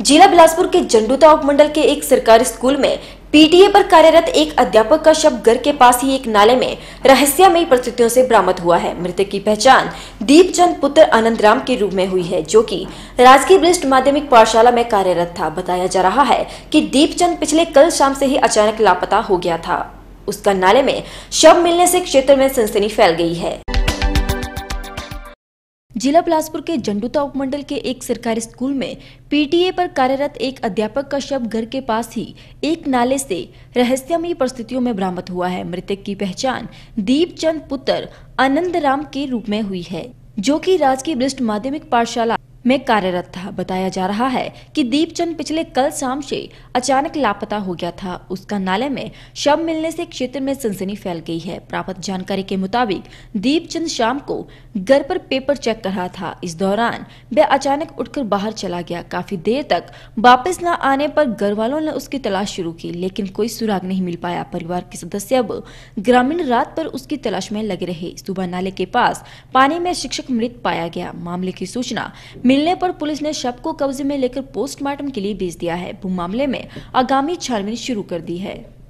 जिला बिलासपुर के जंडूता उपमंडल के एक सरकारी स्कूल में पीटीए पर कार्यरत एक अध्यापक का शव घर के पास ही एक नाले में रहस्यमयी परिस्थितियों से बरामद हुआ है मृतक की पहचान दीपचंद पुत्र आनंद राम के रूप में हुई है जो कि राजकीय वरिष्ठ माध्यमिक पाठशाला में कार्यरत था बताया जा रहा है कि दीपचंद पिछले कल शाम से ही अचानक लापता हो गया था उसका नाले में शव मिलने से क्षेत्र में सनसनी फैल गई है जिला बिलासपुर के जंडुता उपमंडल के एक सरकारी स्कूल में पीटीए पर कार्यरत एक अध्यापक का शव घर के पास ही एक नाले से रहस्यमय परिस्थितियों में बरामद हुआ है मृतक की पहचान दीप चंद पुत्र आनंद राम के रूप में हुई है जो कि राजकीय वरिष्ठ माध्यमिक पाठशाला में कार्यरत था बताया जा रहा है कि दीपचंद पिछले कल शाम से अचानक लापता हो गया था उसका नाले में शव मिलने से क्षेत्र में सनसनी फैल गई है प्राप्त जानकारी के मुताबिक दीपचंद शाम को घर पर पेपर चेक कर रहा था इस दौरान वह अचानक उठकर बाहर चला गया काफी देर तक वापस न आने पर घर वालों ने उसकी तलाश शुरू की लेकिन कोई सुराग नहीं मिल पाया परिवार के सदस्य अब ग्रामीण रात पर उसकी तलाश में लगे रहे सुबह नाले के पास पानी में शिक्षक मृत पाया गया मामले की सूचना मिलने पर पुलिस ने शव को कब्जे में लेकर पोस्टमार्टम के लिए भेज दिया है मामले में आगामी छानबीन शुरू कर दी है